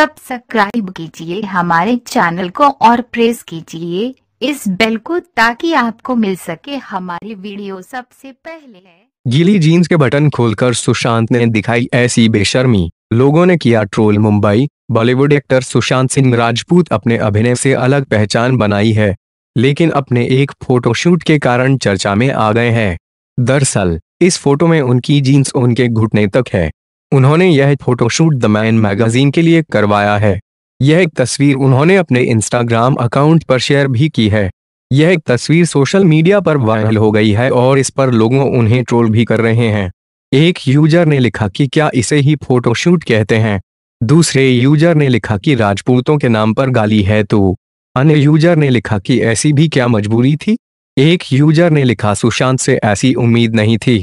subscribe कीजिए हमारे channel को और प्रेस कीजिए इस बेल को ताकि आपको मिल सके हमारी वीडियो सबसे पहले गीली जीन्स के बटन खोलकर सुशांत ने दिखाई ऐसी बेशर्मी लोगों ने किया troll Mumbai Bollywood actor Sushant Singh Rajput अपने अभिनय से अलग पहचान बनाई है लेकिन अपने एक फोटोशूट के कारण चर्चा में आ गए हैं दरअसल इस फोटो में उनकी जीन्स उनके घुटने तक है उन्होंने यह फोटोशूट द मैन मैगजीन के लिए करवाया है यह एक तस्वीर उन्होंने अपने इंस्टाग्राम अकाउंट पर शेयर भी की है यह एक तस्वीर सोशल मीडिया पर वायरल हो गई है और इस पर लोगों उन्हें ट्रोल भी कर रहे हैं एक यूजर ने लिखा कि क्या इसे ही फोटोशूट कहते हैं दूसरे यूजर ने लिखा कि राजपूतों के नाम पर गाली है तो अन्य यूजर ने लिखा कि ऐसी भी क्या मजबूरी थी एक यूजर ने लिखा सुशांत से ऐसी उम्मीद नहीं थी